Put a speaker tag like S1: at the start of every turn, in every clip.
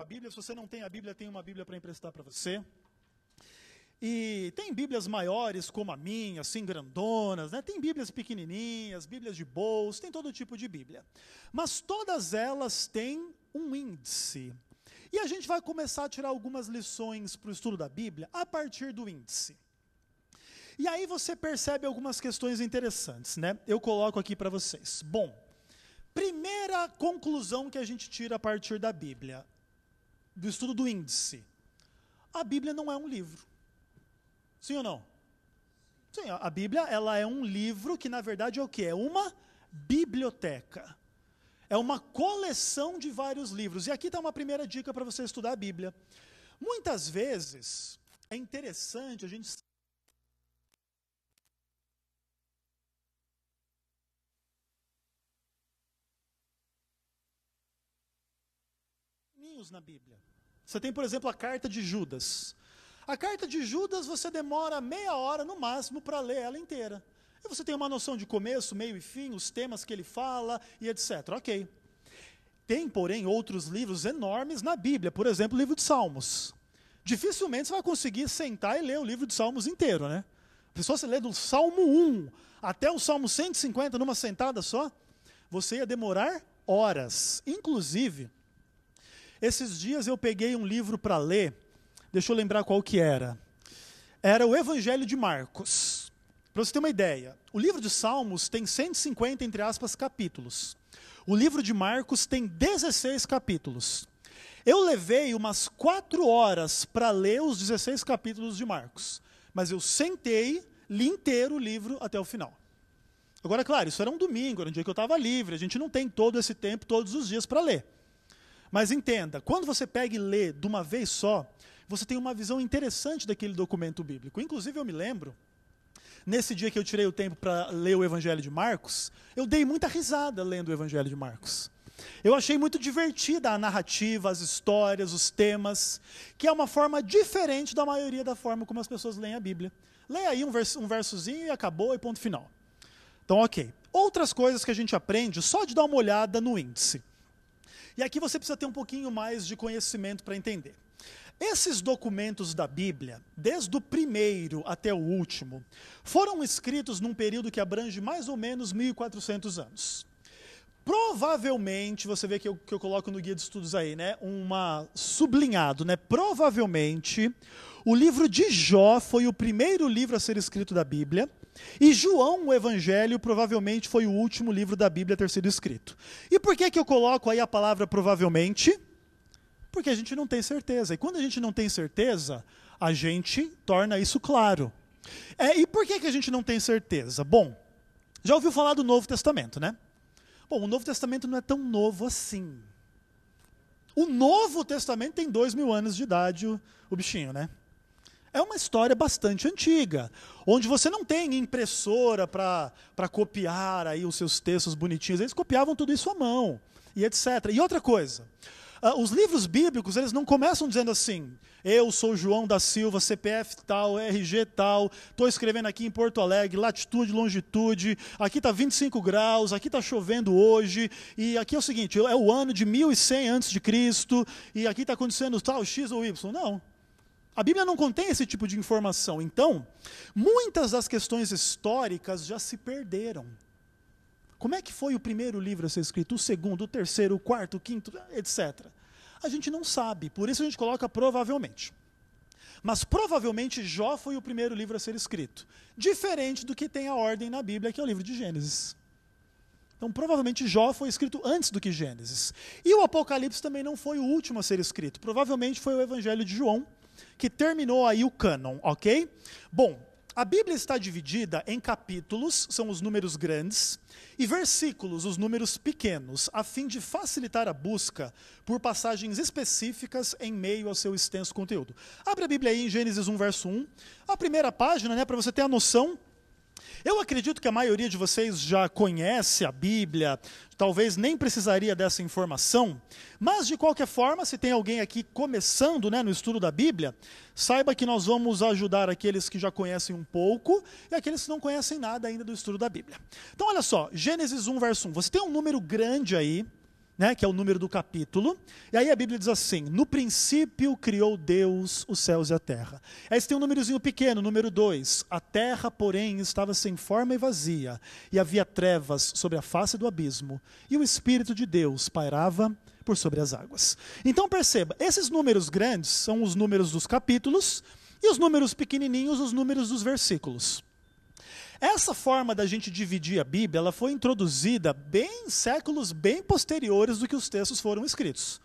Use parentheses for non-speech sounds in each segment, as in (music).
S1: a Bíblia. Se você não tem a Bíblia, tem uma Bíblia para emprestar para você. E tem Bíblias maiores como a minha, assim grandonas, né? tem Bíblias pequenininhas, Bíblias de bolso, tem todo tipo de Bíblia. Mas todas elas têm um índice. E a gente vai começar a tirar algumas lições para o estudo da Bíblia a partir do índice. E aí você percebe algumas questões interessantes, né? Eu coloco aqui para vocês. Bom, primeira conclusão que a gente tira a partir da Bíblia: do estudo do índice. A Bíblia não é um livro. Sim ou não? Sim, a Bíblia ela é um livro que na verdade é o que é uma biblioteca. É uma coleção de vários livros. E aqui está uma primeira dica para você estudar a Bíblia. Muitas vezes é interessante a gente na Bíblia. Você tem, por exemplo, a carta de Judas. A carta de Judas você demora meia hora no máximo para ler ela inteira. E você tem uma noção de começo, meio e fim, os temas que ele fala e etc. Ok. Tem, porém, outros livros enormes na Bíblia, por exemplo, o livro de Salmos. Dificilmente você vai conseguir sentar e ler o livro de Salmos inteiro, né? A pessoa se lê do Salmo 1 até o Salmo 150 numa sentada só, você ia demorar horas. Inclusive, esses dias eu peguei um livro para ler, deixa eu lembrar qual que era. Era o Evangelho de Marcos. Para você ter uma ideia, o livro de Salmos tem 150, entre aspas, capítulos. O livro de Marcos tem 16 capítulos. Eu levei umas quatro horas para ler os 16 capítulos de Marcos, mas eu sentei, li inteiro o livro até o final. Agora, claro, isso era um domingo, era um dia que eu estava livre, a gente não tem todo esse tempo, todos os dias para ler. Mas entenda, quando você pega e lê de uma vez só, você tem uma visão interessante daquele documento bíblico. Inclusive, eu me lembro, nesse dia que eu tirei o tempo para ler o Evangelho de Marcos, eu dei muita risada lendo o Evangelho de Marcos. Eu achei muito divertida a narrativa, as histórias, os temas, que é uma forma diferente da maioria da forma como as pessoas leem a Bíblia. Leia aí um, vers um versozinho e acabou e ponto final. Então, ok. Outras coisas que a gente aprende só de dar uma olhada no índice. E aqui você precisa ter um pouquinho mais de conhecimento para entender. Esses documentos da Bíblia, desde o primeiro até o último, foram escritos num período que abrange mais ou menos 1400 anos. Provavelmente, você vê que eu, que eu coloco no guia de estudos aí, né? Uma sublinhado, né? Provavelmente, o livro de Jó foi o primeiro livro a ser escrito da Bíblia e João, o Evangelho, provavelmente foi o último livro da Bíblia a ter sido escrito. E por que, que eu coloco aí a palavra provavelmente? Porque a gente não tem certeza. E quando a gente não tem certeza, a gente torna isso claro. É, e por que, que a gente não tem certeza? Bom, já ouviu falar do Novo Testamento, né? Bom, o Novo Testamento não é tão novo assim. O Novo Testamento tem dois mil anos de idade, o, o bichinho, né? é uma história bastante antiga, onde você não tem impressora para copiar aí os seus textos bonitinhos. Eles copiavam tudo isso à mão e etc. E outra coisa, uh, os livros bíblicos eles não começam dizendo assim: eu sou João da Silva, CPF tal, RG tal, estou escrevendo aqui em Porto Alegre, latitude, longitude, aqui está 25 graus, aqui está chovendo hoje, e aqui é o seguinte, é o ano de 1100 antes de Cristo, e aqui está acontecendo tal, X ou Y. Não. A Bíblia não contém esse tipo de informação. Então, muitas das questões históricas já se perderam. Como é que foi o primeiro livro a ser escrito, o segundo, o terceiro, o quarto, o quinto, etc. A gente não sabe, por isso a gente coloca provavelmente. Mas provavelmente Jó foi o primeiro livro a ser escrito, diferente do que tem a ordem na Bíblia, que é o livro de Gênesis. Então, provavelmente Jó foi escrito antes do que Gênesis. E o Apocalipse também não foi o último a ser escrito. Provavelmente foi o Evangelho de João, que terminou aí o canon, ok? Bom, a Bíblia está dividida em capítulos, são os números grandes, e versículos, os números pequenos, a fim de facilitar a busca por passagens específicas em meio ao seu extenso conteúdo. Abre a Bíblia aí em Gênesis 1, verso 1. A primeira página, né, para você ter a noção eu acredito que a maioria de vocês já conhece a Bíblia, talvez nem precisaria dessa informação, mas de qualquer forma, se tem alguém aqui começando né, no estudo da Bíblia, saiba que nós vamos ajudar aqueles que já conhecem um pouco e aqueles que não conhecem nada ainda do estudo da Bíblia. Então, olha só, Gênesis 1, verso 1. Você tem um número grande aí, né, que é o número do capítulo. E aí a Bíblia diz assim: No princípio criou Deus os céus e a terra. Aí você tem um númerozinho pequeno, número 2. A terra, porém, estava sem forma e vazia, e havia trevas sobre a face do abismo, e o Espírito de Deus pairava por sobre as águas. Então perceba, esses números grandes são os números dos capítulos, e os números pequenininhos, os números dos versículos. Essa forma da gente dividir a Bíblia, ela foi introduzida bem séculos bem posteriores do que os textos foram escritos,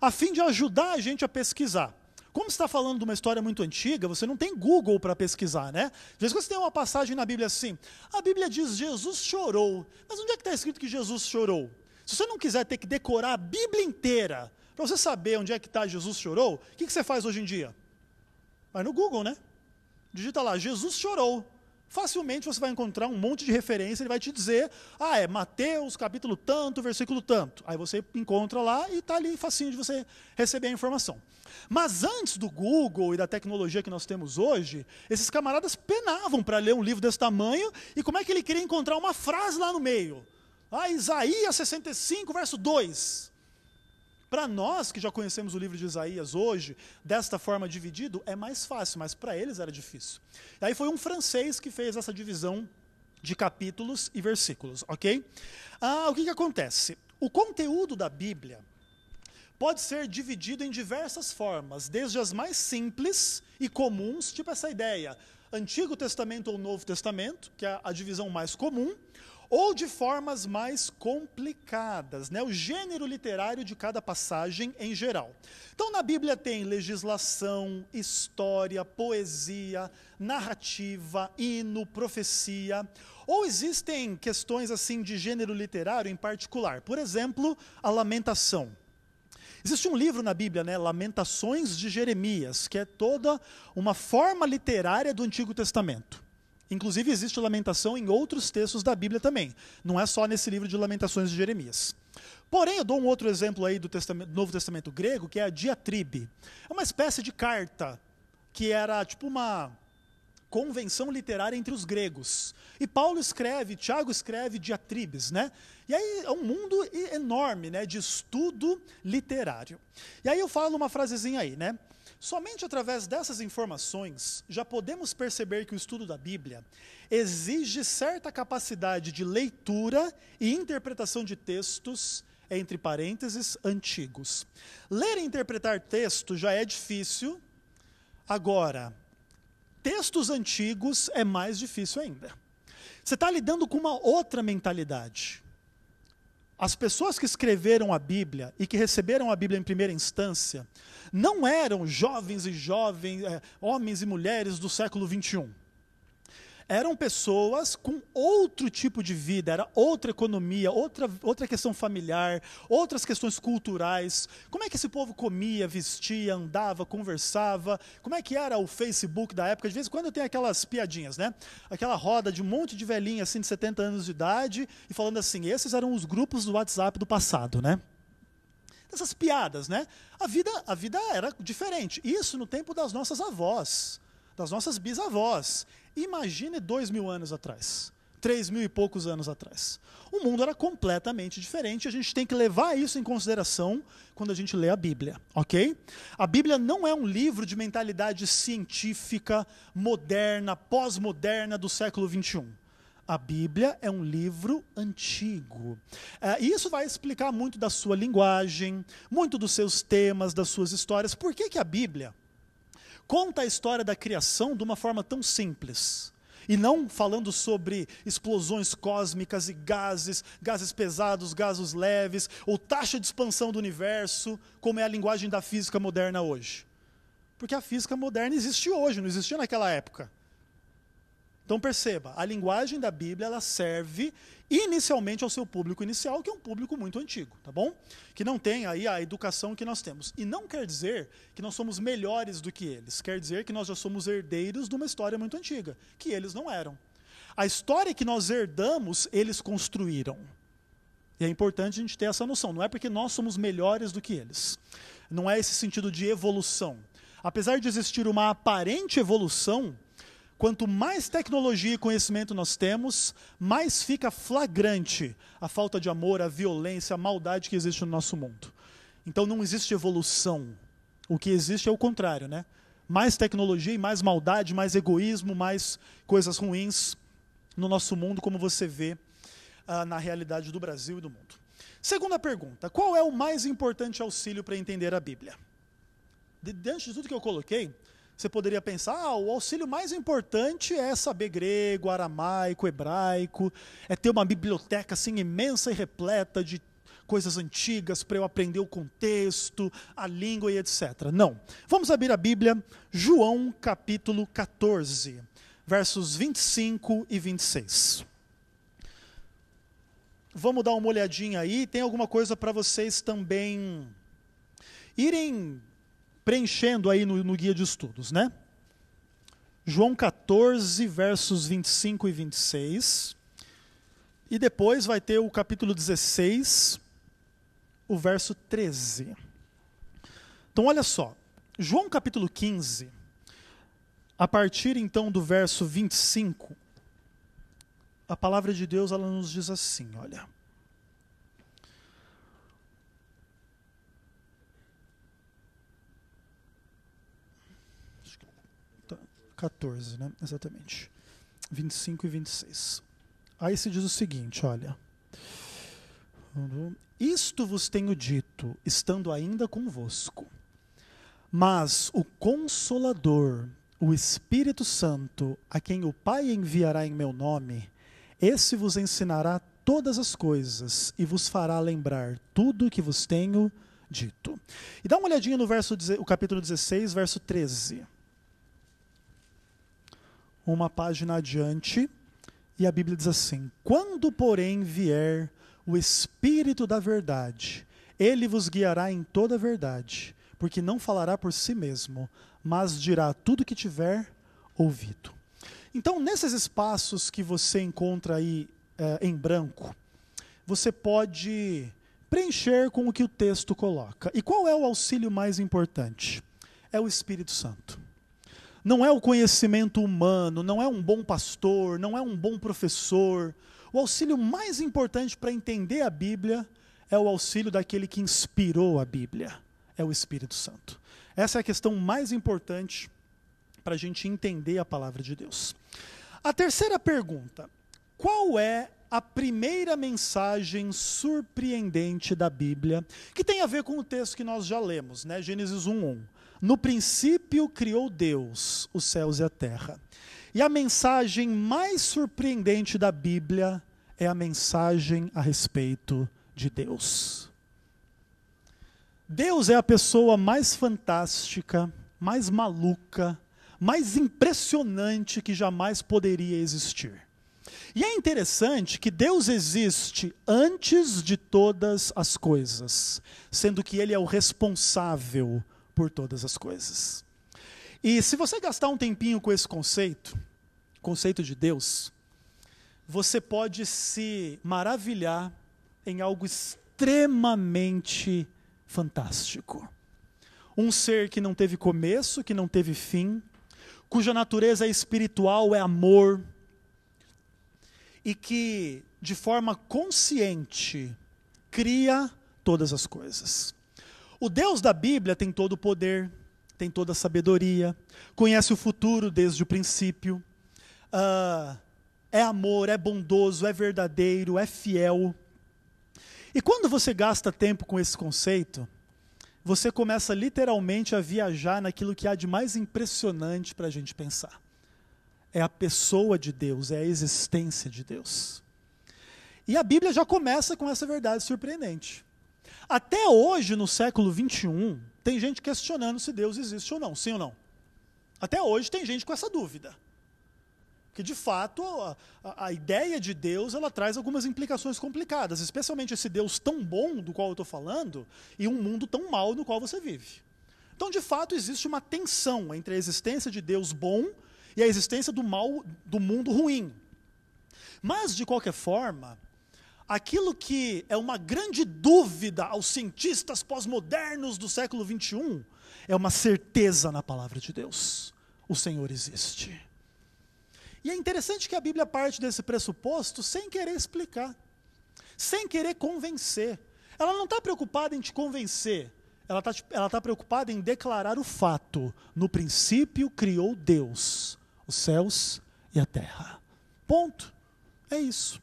S1: a fim de ajudar a gente a pesquisar. Como está falando de uma história muito antiga, você não tem Google para pesquisar, né? Às vezes você tem uma passagem na Bíblia assim, a Bíblia diz Jesus chorou. Mas onde é que está escrito que Jesus chorou? Se você não quiser ter que decorar a Bíblia inteira para você saber onde é que está Jesus chorou, o que, que você faz hoje em dia? Vai no Google, né? Digita lá, Jesus chorou facilmente você vai encontrar um monte de referência, ele vai te dizer, ah, é Mateus, capítulo tanto, versículo tanto. Aí você encontra lá e está ali facinho de você receber a informação. Mas antes do Google e da tecnologia que nós temos hoje, esses camaradas penavam para ler um livro desse tamanho, e como é que ele queria encontrar uma frase lá no meio? Ah, Isaías 65, verso 2. Para nós que já conhecemos o livro de Isaías hoje, desta forma dividido, é mais fácil, mas para eles era difícil. E aí foi um francês que fez essa divisão de capítulos e versículos, ok? Ah, o que, que acontece? O conteúdo da Bíblia pode ser dividido em diversas formas, desde as mais simples e comuns, tipo essa ideia, Antigo Testamento ou Novo Testamento, que é a divisão mais comum, ou de formas mais complicadas, né? o gênero literário de cada passagem em geral. Então, na Bíblia tem legislação, história, poesia, narrativa, hino, profecia, ou existem questões assim de gênero literário em particular. Por exemplo, a lamentação. Existe um livro na Bíblia, né, Lamentações de Jeremias, que é toda uma forma literária do Antigo Testamento. Inclusive, existe lamentação em outros textos da Bíblia também. Não é só nesse livro de Lamentações de Jeremias. Porém, eu dou um outro exemplo aí do, testamento, do Novo Testamento grego, que é a diatribe. É uma espécie de carta que era tipo uma convenção literária entre os gregos. E Paulo escreve, Tiago escreve diatribes, né? E aí é um mundo enorme, né, de estudo literário. E aí eu falo uma frasezinha aí, né? Somente através dessas informações já podemos perceber que o estudo da Bíblia exige certa capacidade de leitura e interpretação de textos, entre parênteses, antigos. Ler e interpretar texto já é difícil, agora, textos antigos é mais difícil ainda. Você está lidando com uma outra mentalidade. As pessoas que escreveram a Bíblia e que receberam a Bíblia em primeira instância não eram jovens e jovens, é, homens e mulheres do século 21. Eram pessoas com outro tipo de vida, era outra economia, outra, outra questão familiar, outras questões culturais. Como é que esse povo comia, vestia, andava, conversava? Como é que era o Facebook da época? De vez em quando tem aquelas piadinhas, né? Aquela roda de um monte de velhinha assim de 70 anos de idade e falando assim: esses eram os grupos do WhatsApp do passado, né? essas piadas, né? A vida, a vida era diferente. Isso no tempo das nossas avós, das nossas bisavós. Imagine dois mil anos atrás, três mil e poucos anos atrás. O mundo era completamente diferente. A gente tem que levar isso em consideração quando a gente lê a Bíblia, ok? A Bíblia não é um livro de mentalidade científica, moderna, pós-moderna do século 21. A Bíblia é um livro antigo. É, e isso vai explicar muito da sua linguagem, muito dos seus temas, das suas histórias. Por que, que a Bíblia conta a história da criação de uma forma tão simples? E não falando sobre explosões cósmicas e gases, gases pesados, gases leves, ou taxa de expansão do universo, como é a linguagem da física moderna hoje. Porque a física moderna existe hoje, não existia naquela época. Então perceba, a linguagem da Bíblia ela serve inicialmente ao seu público inicial, que é um público muito antigo, tá bom? Que não tem aí a educação que nós temos. E não quer dizer que nós somos melhores do que eles, quer dizer que nós já somos herdeiros de uma história muito antiga, que eles não eram. A história que nós herdamos, eles construíram. E é importante a gente ter essa noção. Não é porque nós somos melhores do que eles. Não é esse sentido de evolução. Apesar de existir uma aparente evolução, Quanto mais tecnologia e conhecimento nós temos, mais fica flagrante a falta de amor, a violência, a maldade que existe no nosso mundo. Então não existe evolução. O que existe é o contrário, né? Mais tecnologia e mais maldade, mais egoísmo, mais coisas ruins no nosso mundo, como você vê uh, na realidade do Brasil e do mundo. Segunda pergunta: qual é o mais importante auxílio para entender a Bíblia? antes de tudo que eu coloquei, você poderia pensar, ah, o auxílio mais importante é saber grego, aramaico, hebraico, é ter uma biblioteca assim imensa e repleta de coisas antigas para eu aprender o contexto, a língua e etc. Não. Vamos abrir a Bíblia, João capítulo 14, versos 25 e 26. Vamos dar uma olhadinha aí, tem alguma coisa para vocês também irem preenchendo aí no, no guia de estudos, né? João 14, versos 25 e 26. E depois vai ter o capítulo 16, o verso 13. Então, olha só. João capítulo 15, a partir então do verso 25, a palavra de Deus ela nos diz assim: olha. 14, né? Exatamente. 25 e 26. Aí se diz o seguinte, olha. Isto vos tenho dito, estando ainda convosco. Mas o Consolador, o Espírito Santo, a quem o Pai enviará em meu nome, esse vos ensinará todas as coisas e vos fará lembrar tudo o que vos tenho dito. E dá uma olhadinha no verso, o capítulo 16, verso 13 uma página adiante, e a Bíblia diz assim: Quando, porém, vier o Espírito da Verdade, ele vos guiará em toda a verdade, porque não falará por si mesmo, mas dirá tudo que tiver ouvido. Então, nesses espaços que você encontra aí eh, em branco, você pode preencher com o que o texto coloca. E qual é o auxílio mais importante? É o Espírito Santo. Não é o conhecimento humano, não é um bom pastor, não é um bom professor. O auxílio mais importante para entender a Bíblia é o auxílio daquele que inspirou a Bíblia, é o Espírito Santo. Essa é a questão mais importante para a gente entender a palavra de Deus. A terceira pergunta: qual é a primeira mensagem surpreendente da Bíblia, que tem a ver com o texto que nós já lemos, né? Gênesis 1:1. No princípio criou Deus os céus e a terra. E a mensagem mais surpreendente da Bíblia é a mensagem a respeito de Deus. Deus é a pessoa mais fantástica, mais maluca, mais impressionante que jamais poderia existir. E é interessante que Deus existe antes de todas as coisas, sendo que Ele é o responsável por todas as coisas. E se você gastar um tempinho com esse conceito, conceito de Deus, você pode se maravilhar em algo extremamente fantástico. Um ser que não teve começo, que não teve fim, cuja natureza espiritual é amor, e que, de forma consciente, cria todas as coisas. O Deus da Bíblia tem todo o poder, tem toda a sabedoria, conhece o futuro desde o princípio, uh, é amor, é bondoso, é verdadeiro, é fiel. E quando você gasta tempo com esse conceito, você começa literalmente a viajar naquilo que há de mais impressionante para a gente pensar. É a pessoa de Deus, é a existência de Deus. E a Bíblia já começa com essa verdade surpreendente. Até hoje, no século XXI, tem gente questionando se Deus existe ou não, sim ou não. Até hoje tem gente com essa dúvida. Porque, de fato, a, a ideia de Deus ela traz algumas implicações complicadas, especialmente esse Deus tão bom do qual eu estou falando e um mundo tão mau no qual você vive. Então, de fato, existe uma tensão entre a existência de Deus bom e a existência do mal do mundo ruim. Mas, de qualquer forma, aquilo que é uma grande dúvida aos cientistas pós-modernos do século 21 é uma certeza na palavra de Deus. O Senhor existe. E é interessante que a Bíblia parte desse pressuposto sem querer explicar, sem querer convencer. Ela não está preocupada em te convencer, ela está ela tá preocupada em declarar o fato. No princípio criou Deus, os céus e a terra. Ponto. É isso.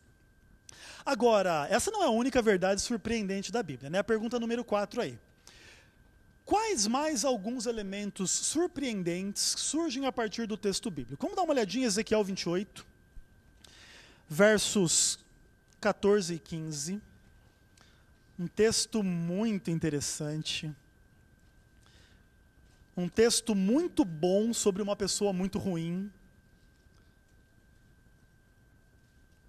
S1: Agora, essa não é a única verdade surpreendente da Bíblia, né? A pergunta número 4 aí. Quais mais alguns elementos surpreendentes surgem a partir do texto bíblico? Vamos dar uma olhadinha em Ezequiel 28, versos 14 e 15. Um texto muito interessante. Um texto muito bom sobre uma pessoa muito ruim.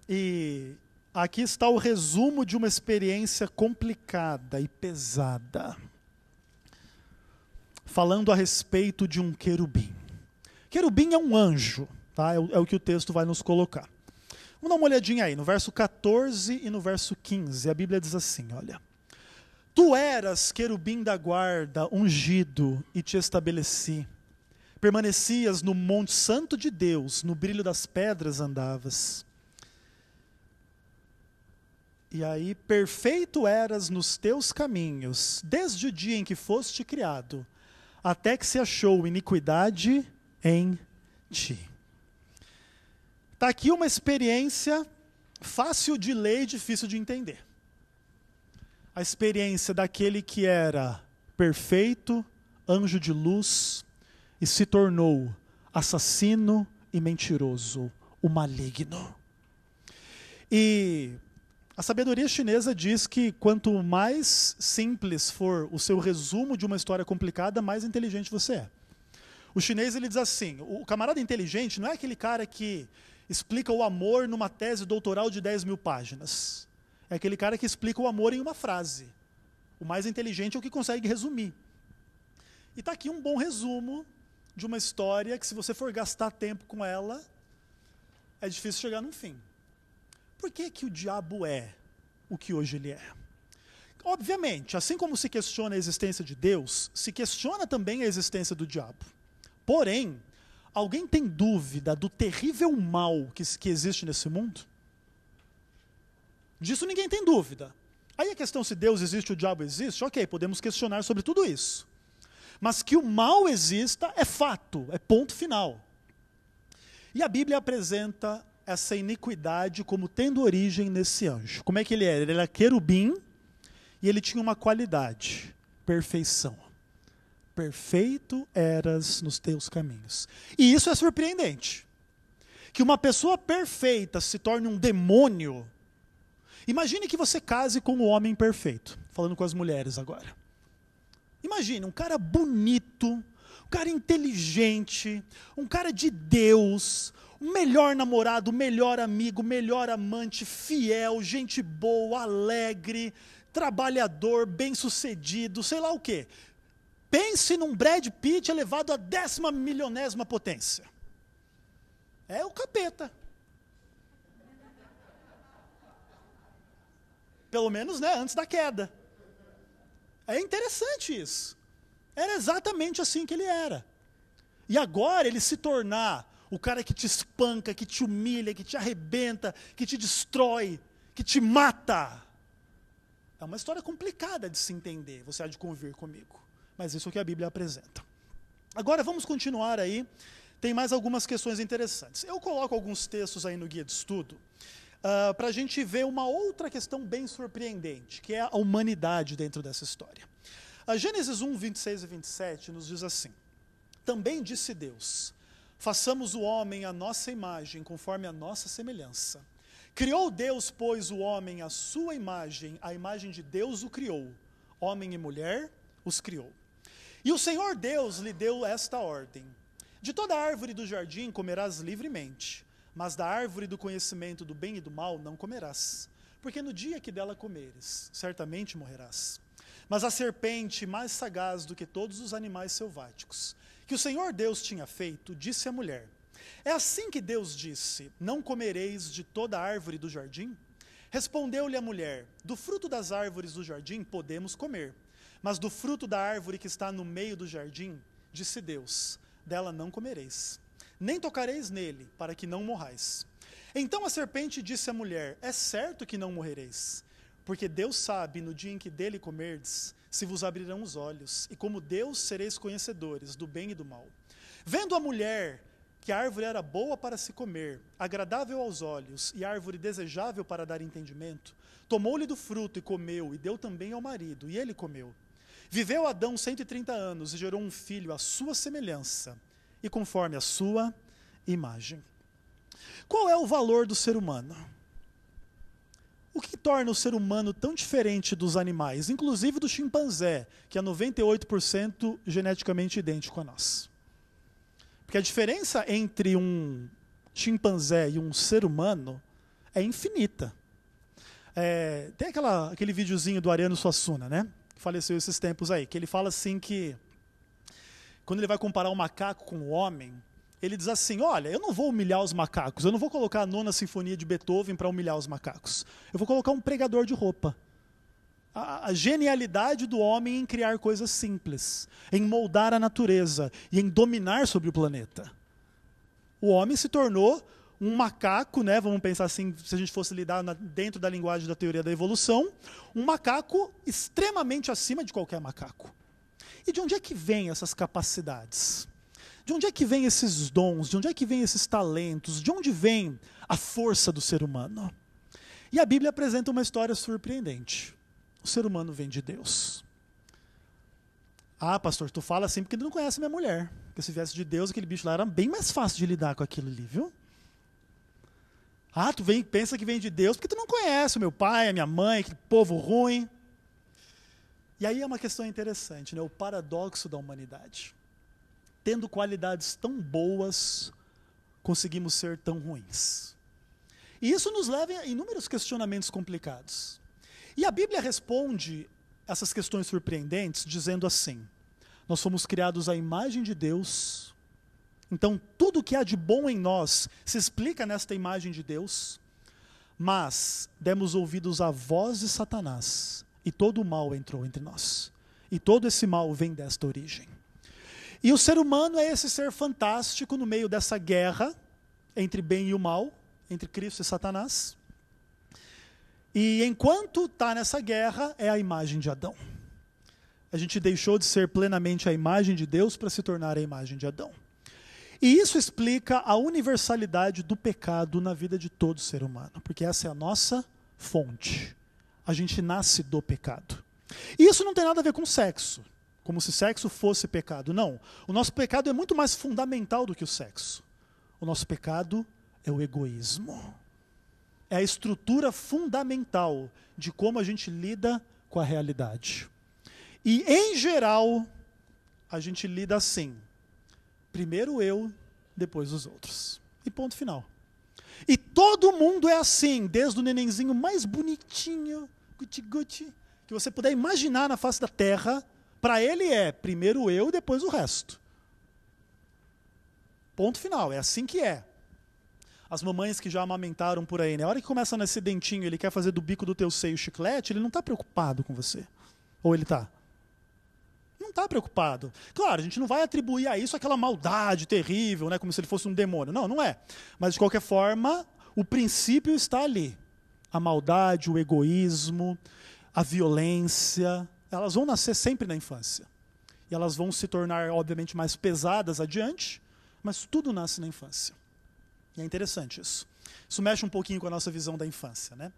S1: E Aqui está o resumo de uma experiência complicada e pesada. Falando a respeito de um querubim. Querubim é um anjo, tá? é, o, é o que o texto vai nos colocar. Vamos dar uma olhadinha aí, no verso 14 e no verso 15. A Bíblia diz assim: Olha. Tu eras querubim da guarda, ungido, e te estabeleci. Permanecias no Monte Santo de Deus, no brilho das pedras andavas. E aí, perfeito eras nos teus caminhos, desde o dia em que foste criado, até que se achou iniquidade em ti. Está aqui uma experiência fácil de ler e difícil de entender. A experiência daquele que era perfeito, anjo de luz, e se tornou assassino e mentiroso, o maligno. E a sabedoria chinesa diz que quanto mais simples for o seu resumo de uma história complicada, mais inteligente você é. O chinês ele diz assim: o camarada inteligente não é aquele cara que explica o amor numa tese doutoral de 10 mil páginas. É aquele cara que explica o amor em uma frase. O mais inteligente é o que consegue resumir. E está aqui um bom resumo de uma história que, se você for gastar tempo com ela, é difícil chegar num fim por que, que o diabo é o que hoje ele é? Obviamente, assim como se questiona a existência de Deus, se questiona também a existência do diabo. Porém, alguém tem dúvida do terrível mal que, que existe nesse mundo? Disso ninguém tem dúvida. Aí a questão se Deus existe, o diabo existe, ok, podemos questionar sobre tudo isso. Mas que o mal exista é fato, é ponto final. E a Bíblia apresenta essa iniquidade como tendo origem nesse anjo. Como é que ele era? Ele era querubim e ele tinha uma qualidade: perfeição. Perfeito eras nos teus caminhos. E isso é surpreendente. Que uma pessoa perfeita se torne um demônio. Imagine que você case com um homem perfeito. Falando com as mulheres agora. Imagine um cara bonito, um cara inteligente, um cara de Deus, melhor namorado, melhor amigo, melhor amante, fiel, gente boa, alegre, trabalhador, bem-sucedido, sei lá o quê. Pense num Brad Pitt elevado à décima milionésima potência. É o capeta. Pelo menos, né, antes da queda. É interessante isso. Era exatamente assim que ele era. E agora ele se tornar o cara que te espanca, que te humilha, que te arrebenta, que te destrói, que te mata. É uma história complicada de se entender, você há de convir comigo. Mas isso é o que a Bíblia apresenta. Agora vamos continuar aí. Tem mais algumas questões interessantes. Eu coloco alguns textos aí no guia de estudo uh, ah, para a gente ver uma outra questão bem surpreendente, que é a humanidade dentro dessa história. A ah, Gênesis 1, 26 e 27 nos diz assim: Também disse Deus: Façamos o homem à nossa imagem, conforme a nossa semelhança. Criou Deus, pois, o homem à sua imagem, a imagem de Deus o criou. Homem e mulher os criou. E o Senhor Deus lhe deu esta ordem: De toda árvore do jardim comerás livremente, mas da árvore do conhecimento do bem e do mal não comerás, porque no dia que dela comeres, certamente morrerás. Mas a serpente, mais sagaz do que todos os animais selváticos, que o Senhor Deus tinha feito, disse à mulher: É assim que Deus disse: Não comereis de toda árvore do jardim? Respondeu-lhe a mulher: Do fruto das árvores do jardim podemos comer, mas do fruto da árvore que está no meio do jardim, disse Deus: Dela não comereis, nem tocareis nele, para que não morrais. Então a serpente disse à mulher: É certo que não morrereis, porque Deus sabe no dia em que dele comerdes se vos abrirão os olhos, e como Deus sereis conhecedores do bem e do mal. Vendo a mulher que a árvore era boa para se comer, agradável aos olhos e árvore desejável para dar entendimento, tomou-lhe do fruto e comeu, e deu também ao marido, e ele comeu. Viveu Adão 130 anos e gerou um filho à sua semelhança e conforme a sua imagem. Qual é o valor do ser humano? O que torna o ser humano tão diferente dos animais, inclusive do chimpanzé, que é 98% geneticamente idêntico a nós? Porque a diferença entre um chimpanzé e um ser humano é infinita. É, tem aquela, aquele videozinho do Ariano Suassuna, né? Que faleceu esses tempos aí, que ele fala assim que quando ele vai comparar o macaco com o homem, ele diz assim: Olha, eu não vou humilhar os macacos, eu não vou colocar a nona sinfonia de Beethoven para humilhar os macacos. Eu vou colocar um pregador de roupa. A, a, genialidade do homem em criar coisas simples, em moldar a natureza e em dominar sobre o planeta. O homem se tornou um macaco, né? Vamos pensar assim, se a gente fosse lidar na, dentro da linguagem da teoria da evolução, um macaco extremamente acima de qualquer macaco. E de onde é que vêm essas capacidades? De onde é que vem esses dons? De onde é que vem esses talentos? De onde vem a força do ser humano? E a Bíblia apresenta uma história surpreendente. O ser humano vem de Deus. Ah, pastor, tu fala assim porque tu não conhece minha mulher. Porque se viesse de Deus, aquele bicho lá era bem mais fácil de lidar com aquilo ali, viu? Ah, tu vem, pensa que vem de Deus porque tu não conhece o meu pai, a minha mãe, que povo ruim. E aí é uma questão interessante, né? o paradoxo da humanidade tendo qualidades tão boas, conseguimos ser tão ruins. E isso nos leva a inúmeros questionamentos complicados. E a Bíblia responde essas questões surpreendentes dizendo assim: Nós fomos criados à imagem de Deus, então tudo o que há de bom em nós se explica nesta imagem de Deus, mas demos ouvidos à voz de Satanás, e todo o mal entrou entre nós. E todo esse mal vem desta origem. E o ser humano é esse ser fantástico no meio dessa guerra entre bem e o mal, entre Cristo e Satanás. E enquanto está nessa guerra, é a imagem de Adão. A gente deixou de ser plenamente a imagem de Deus para se tornar a imagem de Adão. E isso explica a universalidade do pecado na vida de todo ser humano, porque essa é a nossa fonte. A gente nasce do pecado. E isso não tem nada a ver com sexo como se sexo fosse pecado. Não. O nosso pecado é muito mais fundamental do que o sexo. O nosso pecado é o egoísmo. É a estrutura fundamental de como a gente lida com a realidade. E, em geral, a gente lida assim: primeiro eu, depois os outros. E ponto final. E todo mundo é assim, desde o nenenzinho mais bonitinho, guti-guti, que você puder imaginar na face da terra, para ele é primeiro eu e depois o resto. Ponto final, é assim que é. As mamães que já amamentaram por aí, né? hora que começa a nascer dentinho, ele quer fazer do bico do teu seio chiclete, ele não está preocupado com você. Ou ele está? não está preocupado. Claro, a gente não vai atribuir a isso aquela maldade terrível, né, como se ele fosse um demônio. Não, não é. Mas de qualquer forma, o princípio está ali. A maldade, o egoísmo, a violência, elas vão nascer sempre na infância. E elas vão se tornar, obviamente, mais pesadas adiante, mas tudo nasce na infância. E é interessante isso. Isso mexe um pouquinho com a nossa visão da infância, né?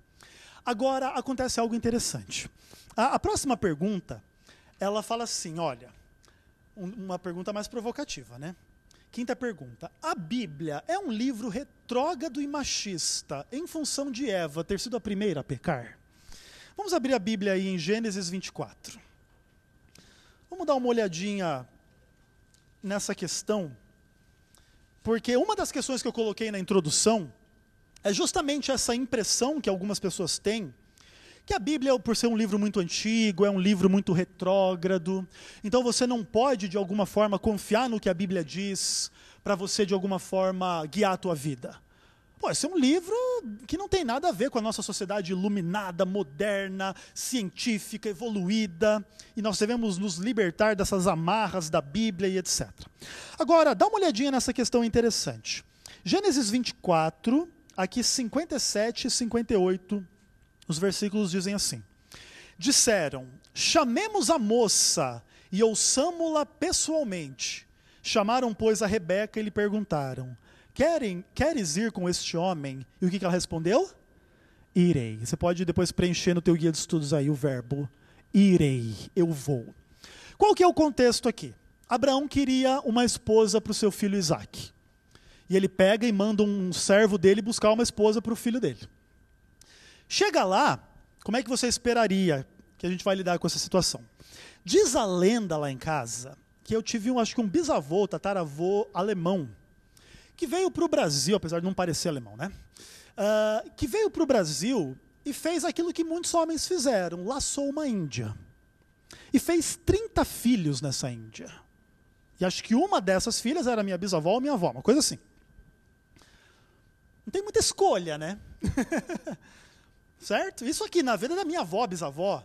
S1: Agora acontece algo interessante. A, a próxima pergunta, ela fala assim, olha, um, uma pergunta mais provocativa, né? Quinta pergunta: A Bíblia é um livro retrógrado e machista em função de Eva ter sido a primeira a pecar? Vamos abrir a Bíblia aí em Gênesis 24. Vamos dar uma olhadinha nessa questão, porque uma das questões que eu coloquei na introdução é justamente essa impressão que algumas pessoas têm que a Bíblia, por ser um livro muito antigo, é um livro muito retrógrado, então você não pode, de alguma forma, confiar no que a Bíblia diz para você, de alguma forma, guiar a tua vida. Pô, esse é um livro que não tem nada a ver com a nossa sociedade iluminada, moderna, científica, evoluída, e nós devemos nos libertar dessas amarras da Bíblia e etc. Agora, dá uma olhadinha nessa questão interessante. Gênesis 24, aqui 57 e 58, os versículos dizem assim: Disseram: Chamemos a moça e ouçamo-la pessoalmente. Chamaram, pois, a Rebeca e lhe perguntaram: Querem, queres ir com este homem? E o que, que ela respondeu? Irei. Você pode depois preencher no teu guia de estudos aí o verbo irei, eu vou. Qual que é o contexto aqui? Abraão queria uma esposa para o seu filho Isaac. E ele pega e manda um servo dele buscar uma esposa para o filho dele. Chega lá, como é que você esperaria que a gente vai lidar com essa situação? Diz a lenda lá em casa que eu tive um, acho que um bisavô, tataravô alemão, que veio para o Brasil, apesar de não parecer alemão, né? Uh, que veio para o Brasil e fez aquilo que muitos homens fizeram, laçou uma Índia. E fez 30 filhos nessa Índia. E acho que uma dessas filhas era minha bisavó ou minha avó, uma coisa assim. Não tem muita escolha, né? (laughs) certo? Isso aqui na vida da minha avó, bisavó.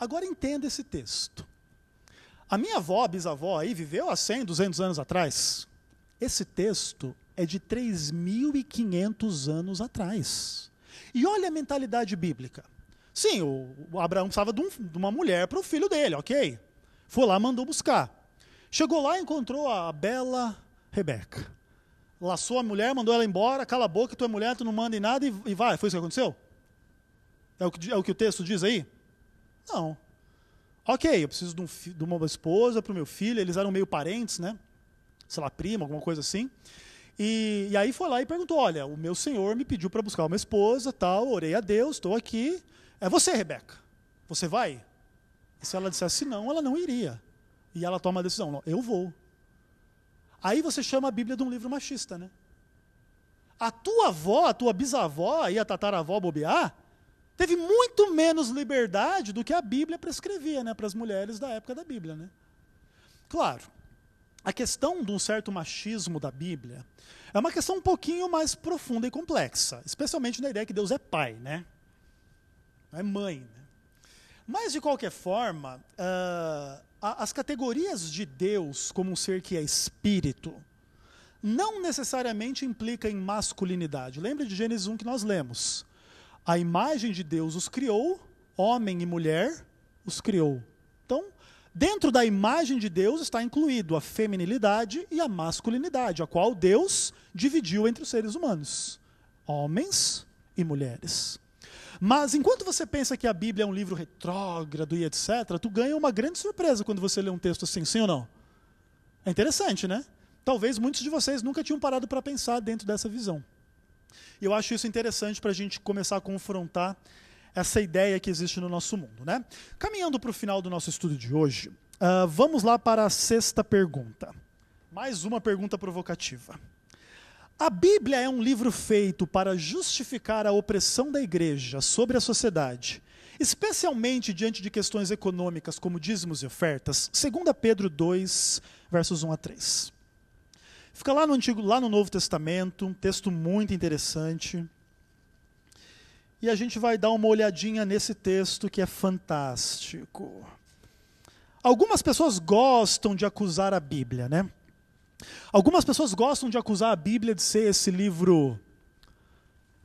S1: Agora entenda esse texto. A minha avó, bisavó aí viveu há 100, 200 anos atrás. Esse texto é de 3.500 anos atrás. E olha a mentalidade bíblica. Sim, o, Abraão precisava de, um, de uma mulher para o filho dele, ok? Foi lá, mandou buscar. Chegou lá e encontrou a bela Rebeca. Laçou a mulher, mandou ela embora, cala a boca, tu é mulher, tu não manda em nada e, e vai. Foi isso que aconteceu? É o que, é o que o texto diz aí? Não. Ok, eu preciso de, um, de uma esposa para o meu filho, eles eram meio parentes, né? sei lá, prima, alguma coisa assim. E, e aí foi lá e perguntou: Olha, o meu senhor me pediu para buscar uma esposa, tal, orei a Deus, estou aqui. É você, Rebeca. Você vai? E se ela dissesse não, ela não iria. E ela toma a decisão: eu vou. Aí você chama a Bíblia de um livro machista, né? A tua avó, a tua bisavó e a tataravó bobear, teve muito menos liberdade do que a Bíblia prescrevia né, para as mulheres da época da Bíblia. Né? Claro, a questão de um certo machismo da Bíblia é uma questão um pouquinho mais profunda e complexa, especialmente na ideia que Deus é pai, né? É mãe. Né? Mas, de qualquer forma, uh, as categorias de Deus como um ser que é espírito não necessariamente implica em masculinidade. Lembre de Gênesis 1 que nós lemos. A imagem de Deus os criou, homem e mulher os criou. Então, Dentro da imagem de Deus está incluído a feminilidade e a masculinidade, a qual Deus dividiu entre os seres humanos, homens e mulheres. Mas enquanto você pensa que a Bíblia é um livro retrógrado e etc, tu ganha uma grande surpresa quando você lê um texto assim, sim ou não? É interessante, né? Talvez muitos de vocês nunca tinham parado para pensar dentro dessa visão. E eu acho isso interessante para a gente começar a confrontar essa ideia que existe no nosso mundo. Né? Caminhando para o final do nosso estudo de hoje, uh, vamos lá para a sexta pergunta. Mais uma pergunta provocativa. A Bíblia é um livro feito para justificar a opressão da igreja sobre a sociedade, especialmente diante de questões econômicas como dízimos e ofertas, segundo Pedro 2, versos 1 a 3. Fica lá no antigo, lá no Novo Testamento, um texto muito interessante e a gente vai dar uma olhadinha nesse texto que é fantástico. Algumas pessoas gostam de acusar a Bíblia, né? Algumas pessoas gostam de acusar a Bíblia de ser esse livro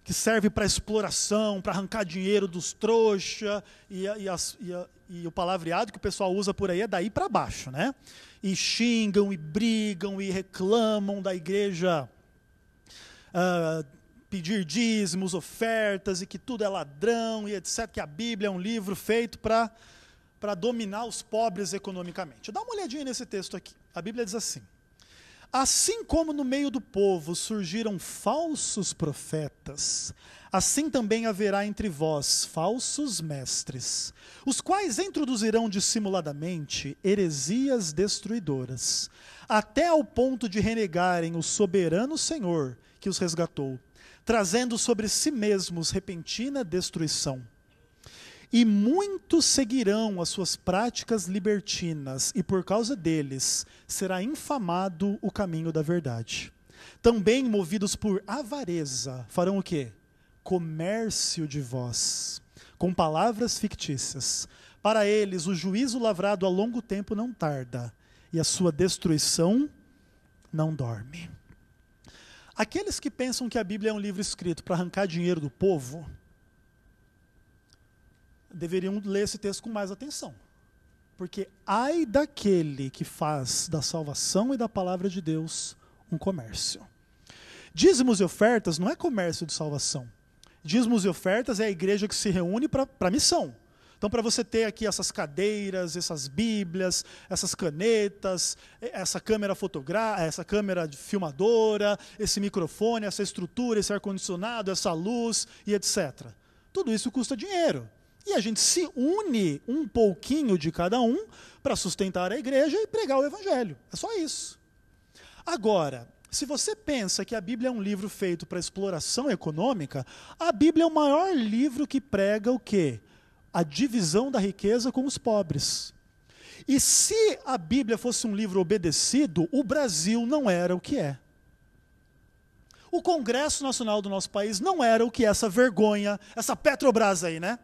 S1: que serve para exploração, para arrancar dinheiro dos trouxa, e, e, as, e, a, e, o palavreado que o pessoal usa por aí é daí para baixo, né? E xingam, e brigam, e reclamam da igreja uh, pedir dízimos, ofertas e que tudo é ladrão e etc. Que a Bíblia é um livro feito para para dominar os pobres economicamente. Dá uma olhadinha nesse texto aqui. A Bíblia diz assim: Assim como no meio do povo surgiram falsos profetas, assim também haverá entre vós falsos mestres, os quais introduzirão dissimuladamente heresias destruidoras, até ao ponto de renegarem o soberano Senhor que os resgatou trazendo sobre si mesmos repentina destruição. E muitos seguirão as suas práticas libertinas, e por causa deles será infamado o caminho da verdade. Também, movidos por avareza, farão o quê? Comércio de vós, com palavras fictícias. Para eles, o juízo lavrado a longo tempo não tarda, e a sua destruição não dorme. Aqueles que pensam que a Bíblia é um livro escrito para arrancar dinheiro do povo, deveriam ler esse texto com mais atenção. Porque ai daquele que faz da salvação e da palavra de Deus um comércio. Dízimos e ofertas não é comércio de salvação. Dízimos e ofertas é a igreja que se reúne para missão então, para você ter aqui essas cadeiras, essas bíblias, essas canetas, essa câmera fotográfica, essa câmera filmadora, esse microfone, essa estrutura, esse ar-condicionado, essa luz e etc. Tudo isso custa dinheiro. E a gente se une um pouquinho de cada um para sustentar a igreja e pregar o evangelho. É só isso. Agora, se você pensa que a Bíblia é um livro feito para exploração econômica, a Bíblia é o maior livro que prega o quê? a divisão da riqueza com os pobres. E se a Bíblia fosse um livro obedecido, o Brasil não era o que é. O Congresso Nacional do nosso país não era o que é essa vergonha, essa Petrobras aí, né?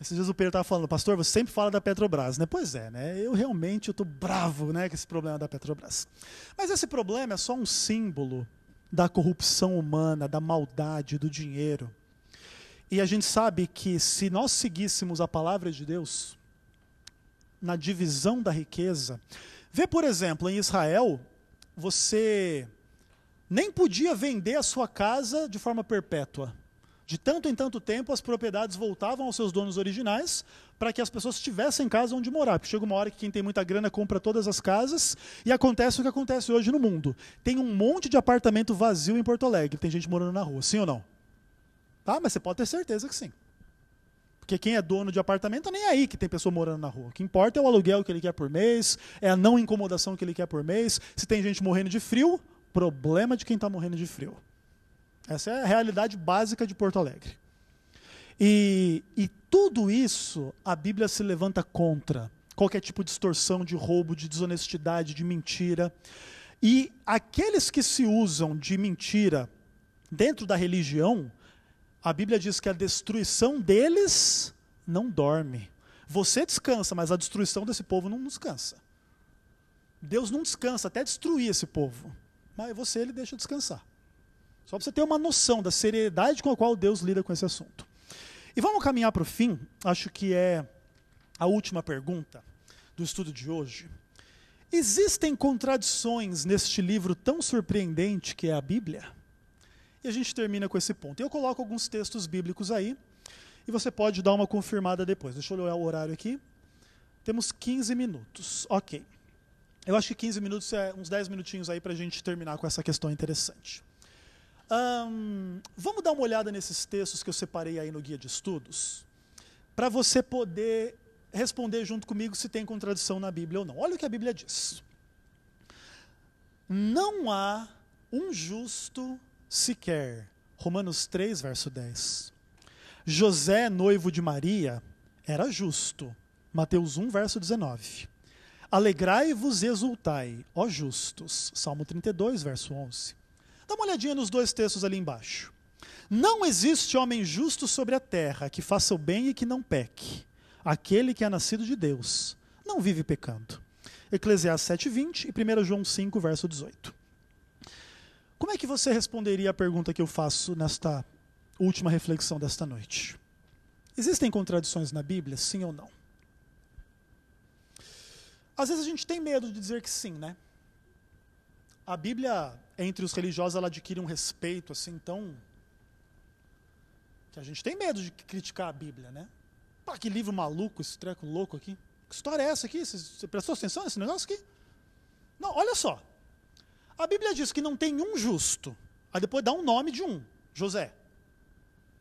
S1: Esses dias o Pedro estava falando, pastor, você sempre fala da Petrobras, né? Pois é, né? Eu realmente estou bravo né, com esse problema da Petrobras. Mas esse problema é só um símbolo da corrupção humana, da maldade, do dinheiro. E a gente sabe que se nós seguíssemos a palavra de Deus na divisão da riqueza, vê por exemplo, em Israel, você nem podia vender a sua casa de forma perpétua. De tanto em tanto tempo, as propriedades voltavam aos seus donos originais para que as pessoas tivessem casa onde morar. Porque chega uma hora que quem tem muita grana compra todas as casas e acontece o que acontece hoje no mundo. Tem um monte de apartamento vazio em Porto Alegre, tem gente morando na rua, sim ou não? Tá? Mas você pode ter certeza que sim. Porque quem é dono de apartamento nem é aí que tem pessoa morando na rua. O que importa é o aluguel que ele quer por mês, é a não incomodação que ele quer por mês. Se tem gente morrendo de frio, problema de quem está morrendo de frio. Essa é a realidade básica de Porto Alegre. E, e tudo isso a Bíblia se levanta contra. Qualquer tipo de distorção, de roubo, de desonestidade, de mentira. E aqueles que se usam de mentira dentro da religião, a Bíblia diz que a destruição deles não dorme. Você descansa, mas a destruição desse povo não descansa. Deus não descansa até destruir esse povo. Mas você ele deixa descansar. Só para você ter uma noção da seriedade com a qual Deus lida com esse assunto. E vamos caminhar para o fim, acho que é a última pergunta do estudo de hoje. Existem contradições neste livro tão surpreendente que é a Bíblia? e a gente termina com esse ponto. Eu coloco alguns textos bíblicos aí e você pode dar uma confirmada depois. Deixa eu olhar o horário aqui. Temos 15 minutos. Ok. Eu acho que 15 minutos é uns 10 minutinhos aí para a gente terminar com essa questão interessante. vamos dar uma olhada nesses textos que eu separei aí no guia de estudos, para você poder responder junto comigo se tem contradição na Bíblia ou não. Olha o que a Bíblia diz. Não há um justo sequer. Romanos 3, verso 10. José, noivo de Maria, era justo. Mateus 1, verso 19. Alegrai-vos e exultai, ó justos. Salmo 32, verso 11. Dá uma olhadinha nos dois textos ali embaixo. Não existe homem justo sobre a terra que faça o bem e que não peque. Aquele que é nascido de Deus não vive pecando. Eclesiastes 7:20 e 1 João 5 verso 18. Como é que você responderia à pergunta que eu faço nesta última reflexão desta noite? Existem contradições na Bíblia, sim ou não? Às vezes a gente tem medo de dizer que sim, né? A Bíblia, entre os religiosos, ela adquire um respeito assim tão. que a gente tem medo de criticar a Bíblia, né? Pá, que livro maluco, esse treco louco aqui. Que história é essa aqui? Você prestou atenção nesse negócio aqui? Não, olha só. A Bíblia diz que não tem um justo. Aí depois dá um nome de um, José.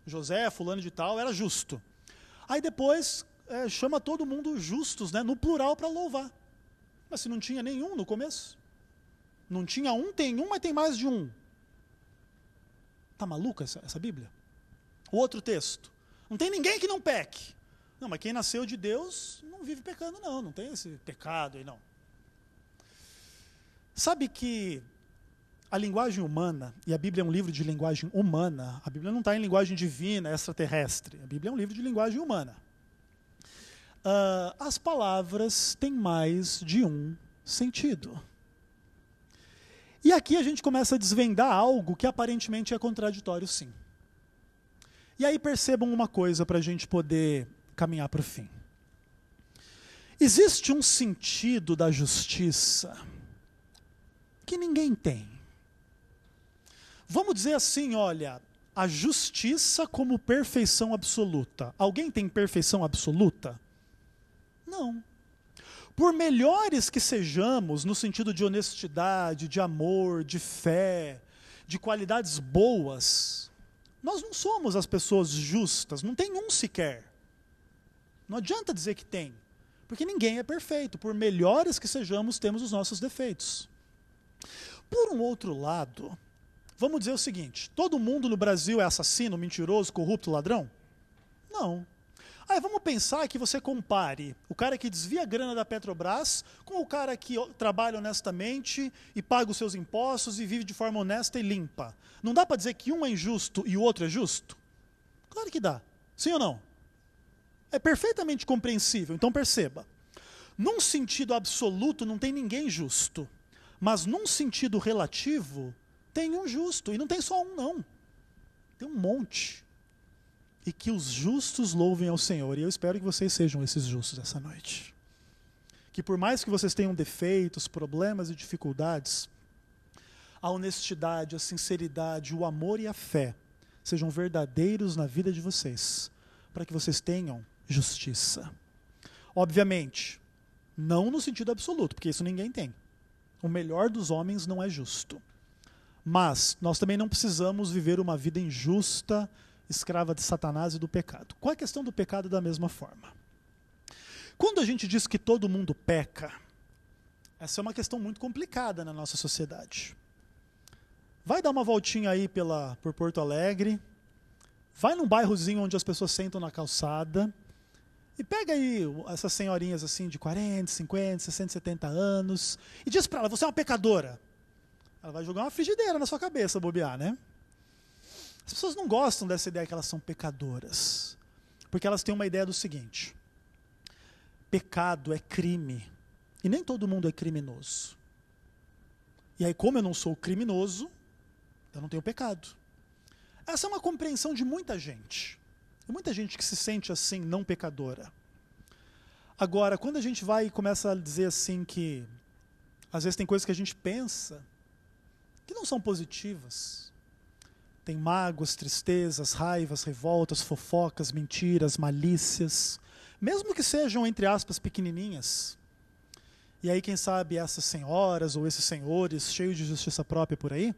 S1: José, fulano de tal, era justo. Aí depois é, chama todo mundo justos, né, no plural, para louvar. Mas se não tinha nenhum no começo? Não tinha um, tem um, mas tem mais de um. Tá maluca essa, essa Bíblia? O outro texto. Não tem ninguém que não peque. Não, mas quem nasceu de Deus não vive pecando, não. Não tem esse pecado aí, não. Sabe que a linguagem humana, e a Bíblia é um livro de linguagem humana, a Bíblia não está em linguagem divina, extraterrestre. A Bíblia é um livro de linguagem humana. Uh, as palavras têm mais de um sentido. E aqui a gente começa a desvendar algo que aparentemente é contraditório, sim. E aí percebam uma coisa para a gente poder caminhar para o fim. Existe um sentido da justiça que ninguém tem. Vamos dizer assim, olha, a justiça como perfeição absoluta. Alguém tem perfeição absoluta? Não. Por melhores que sejamos no sentido de honestidade, de amor, de fé, de qualidades boas, nós não somos as pessoas justas, não tem um sequer. Não adianta dizer que tem, porque ninguém é perfeito. Por melhores que sejamos, temos os nossos defeitos. Por um outro lado, Vamos dizer o seguinte: todo mundo no Brasil é assassino, mentiroso, corrupto, ladrão? Não. Aí vamos pensar que você compare o cara que desvia a grana da Petrobras com o cara que trabalha honestamente e paga os seus impostos e vive de forma honesta e limpa. Não dá para dizer que um é injusto e o outro é justo? Claro que dá. Sim ou não? É perfeitamente compreensível. Então perceba: num sentido absoluto não tem ninguém justo, mas num sentido relativo tem um justo, e não tem só um, não. Tem um monte. E que os justos louvem ao Senhor. E eu espero que vocês sejam esses justos essa noite. Que por mais que vocês tenham defeitos, problemas e dificuldades, a honestidade, a sinceridade, o amor e a fé sejam verdadeiros na vida de vocês, para que vocês tenham justiça. Obviamente, não no sentido absoluto, porque isso ninguém tem. O melhor dos homens não é justo. Mas nós também não precisamos viver uma vida injusta, escrava de Satanás e do pecado. é a questão do pecado, da mesma forma. Quando a gente diz que todo mundo peca, essa é uma questão muito complicada na nossa sociedade. Vai dar uma voltinha aí pela, por Porto Alegre, vai num bairrozinho onde as pessoas sentam na calçada e pega aí essas senhorinhas assim de 40, 50, 60, 70 anos e diz para ela: você é uma pecadora. Ela vai jogar uma frigideira na sua cabeça, bobear, né? As pessoas não gostam dessa ideia que elas são pecadoras. Porque elas têm uma ideia do seguinte: pecado é crime. E nem todo mundo é criminoso. E aí, como eu não sou criminoso, eu não tenho pecado. Essa é uma compreensão de muita gente. Tem muita gente que se sente assim, não pecadora. Agora, quando a gente vai e começa a dizer assim que às vezes tem coisas que a gente pensa que não são positivas. Tem mágoas, tristezas, raivas, revoltas, fofocas, mentiras, malícias, mesmo que sejam, entre aspas, pequenininhas. E aí, quem sabe, essas senhoras ou esses senhores, cheios de justiça própria por aí,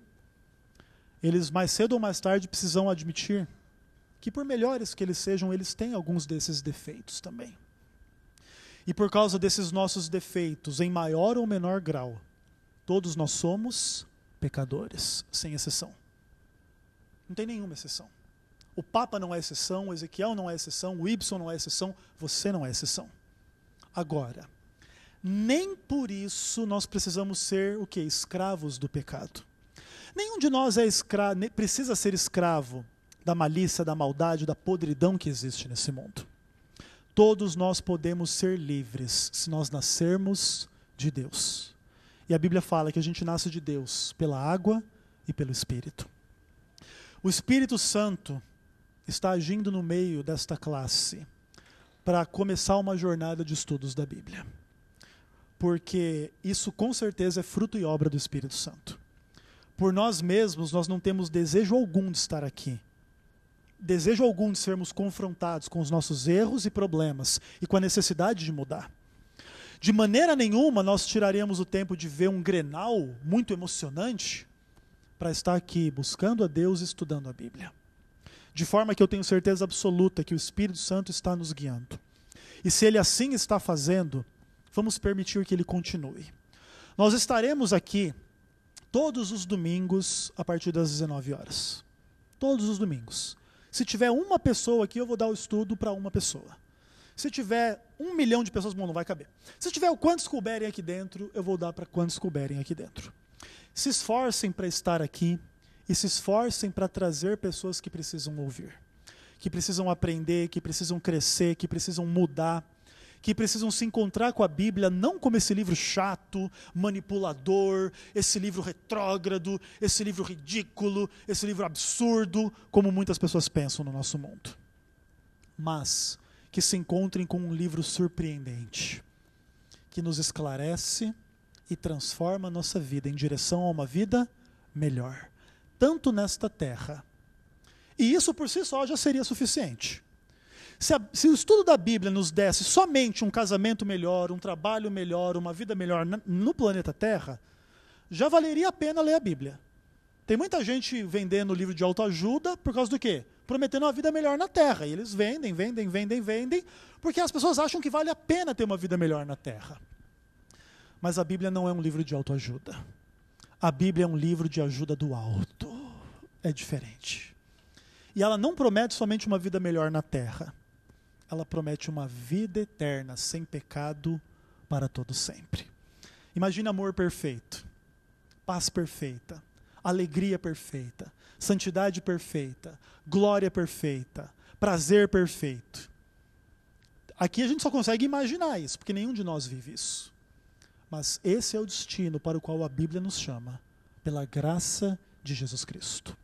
S1: eles mais cedo ou mais tarde precisam admitir que, por melhores que eles sejam, eles têm alguns desses defeitos também. E por causa desses nossos defeitos, em maior ou menor grau, todos nós somos pecadores, sem exceção. Não tem nenhuma exceção. O Papa não é exceção, o Ezequiel não é exceção, o Y não é exceção, você não é exceção. Agora, nem por isso nós precisamos ser o que? Escravos do pecado. Nenhum de nós é escravo, precisa ser escravo da malícia, da maldade, da podridão que existe nesse mundo. Todos nós podemos ser livres se nós nascermos de Deus. E a Bíblia fala que a gente nasce de Deus pela água e pelo Espírito. O Espírito Santo está agindo no meio desta classe para começar uma jornada de estudos da Bíblia. Porque isso com certeza é fruto e obra do Espírito Santo. Por nós mesmos, nós não temos desejo algum de estar aqui. Desejo algum de sermos confrontados com os nossos erros e problemas e com a necessidade de mudar. De maneira nenhuma nós tiraríamos o tempo de ver um grenal muito emocionante para estar aqui buscando a Deus e estudando a Bíblia. De forma que eu tenho certeza absoluta que o Espírito Santo está nos guiando. E se ele assim está fazendo, vamos permitir que ele continue. Nós estaremos aqui todos os domingos a partir das 19 horas. Todos os domingos. Se tiver uma pessoa aqui, eu vou dar o estudo para uma pessoa. Se tiver um milhão de pessoas, bom, não vai caber. Se tiver o quantos couberem aqui dentro, eu vou dar para quantos couberem aqui dentro. Se esforcem para estar aqui e se esforcem para trazer pessoas que precisam ouvir, que precisam aprender, que precisam crescer, que precisam mudar, que precisam se encontrar com a Bíblia não como esse livro chato, manipulador, esse livro retrógrado, esse livro ridículo, esse livro absurdo, como muitas pessoas pensam no nosso mundo. Mas que se encontrem com um livro surpreendente, que nos esclarece e transforma a nossa vida em direção a uma vida melhor, tanto nesta terra. E isso por si só já seria suficiente. Se, a, se, o estudo da Bíblia nos desse somente um casamento melhor, um trabalho melhor, uma vida melhor no planeta Terra, já valeria a pena ler a Bíblia. Tem muita gente vendendo livro de autoajuda por causa do quê? Prometendo uma vida melhor na Terra. E eles vendem, vendem, vendem, vendem, porque as pessoas acham que vale a pena ter uma vida melhor na Terra. Mas a Bíblia não é um livro de autoajuda. A Bíblia é um livro de ajuda do alto. É diferente. E ela não promete somente uma vida melhor na Terra. Ela promete uma vida eterna, sem pecado, para todo sempre. Imagine amor perfeito, paz perfeita, alegria perfeita, santidade perfeita, glória perfeita, prazer perfeito. Aqui a gente só consegue imaginar isso, porque nenhum de nós vive isso. Mas esse é o destino para o qual a Bíblia nos chama, pela graça de Jesus Cristo.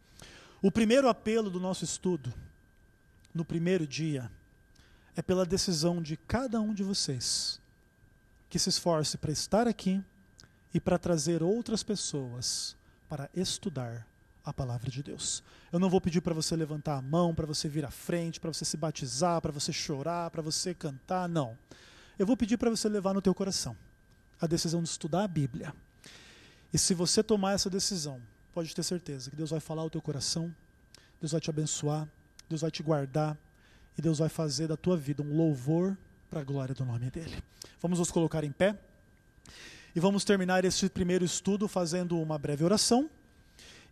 S1: O primeiro apelo do nosso estudo, no primeiro dia, é pela decisão de cada um de vocês que se esforce para estar aqui e para trazer outras pessoas para estudar a palavra de Deus. Eu não vou pedir para você levantar a mão, para você vir à frente, para você se batizar, para você chorar, para você cantar, não. Eu vou pedir para você levar no teu coração a decisão de estudar a Bíblia. E se você tomar essa decisão, pode ter certeza que Deus vai falar ao teu coração, Deus vai te abençoar, Deus vai te guardar e Deus vai fazer da tua vida um louvor para a glória do nome dele. Vamos nos colocar em pé. E vamos terminar este primeiro estudo fazendo uma breve oração.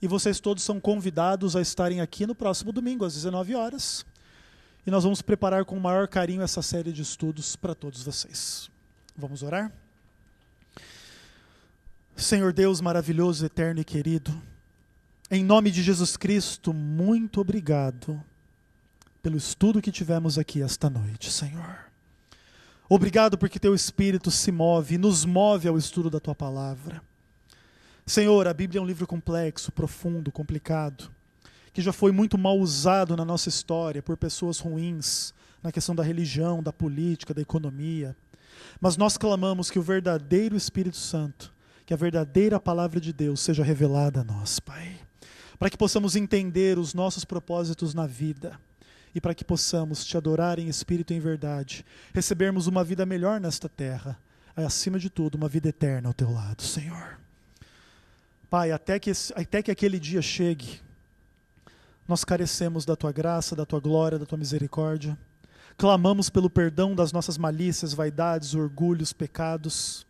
S1: E vocês todos são convidados a estarem aqui no próximo domingo, às 19 horas. E nós vamos preparar com o maior carinho essa série de estudos para todos vocês. Vamos orar? Senhor Deus maravilhoso, eterno e querido, em nome de Jesus Cristo, muito obrigado pelo estudo que tivemos aqui esta noite, Senhor. Obrigado porque teu Espírito se move, nos move ao estudo da tua palavra. Senhor, a Bíblia é um livro complexo, profundo, complicado, que já foi muito mal usado na nossa história por pessoas ruins, na questão da religião, da política, da economia. Mas nós clamamos que o verdadeiro Espírito Santo, que a verdadeira palavra de Deus seja revelada a nós, Pai, para que possamos entender os nossos propósitos na vida e para que possamos te adorar em espírito e em verdade, recebermos uma vida melhor nesta terra, acima de tudo, uma vida eterna ao teu lado, Senhor. Pai, até que, esse, até que aquele dia chegue, nós carecemos da tua graça, da tua glória, da tua misericórdia. Clamamos pelo perdão das nossas malícias, vaidades, orgulhos, pecados.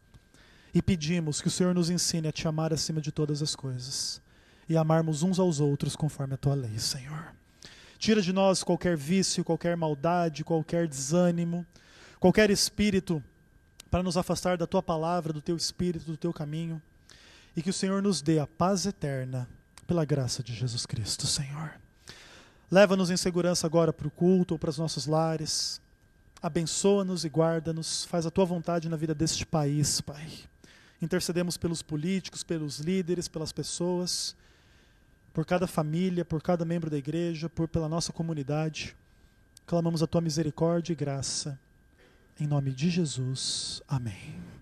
S1: E pedimos que o Senhor nos ensine a te amar acima de todas as coisas e amarmos uns aos outros conforme a tua lei, Senhor. Tira de nós qualquer vício, qualquer maldade, qualquer desânimo, qualquer espírito para nos afastar da tua palavra, do teu espírito, do teu caminho. E que o Senhor nos dê a paz eterna pela graça de Jesus Cristo, Senhor. Leva-nos em segurança agora para o culto ou para os nossos lares. Abençoa-nos e guarda-nos. Faz a tua vontade na vida deste país, Pai. Intercedemos pelos políticos, pelos líderes, pelas pessoas por cada família, por cada membro da igreja, por pela nossa comunidade. Clamamos a tua misericórdia e graça. Em nome de Jesus. Amém.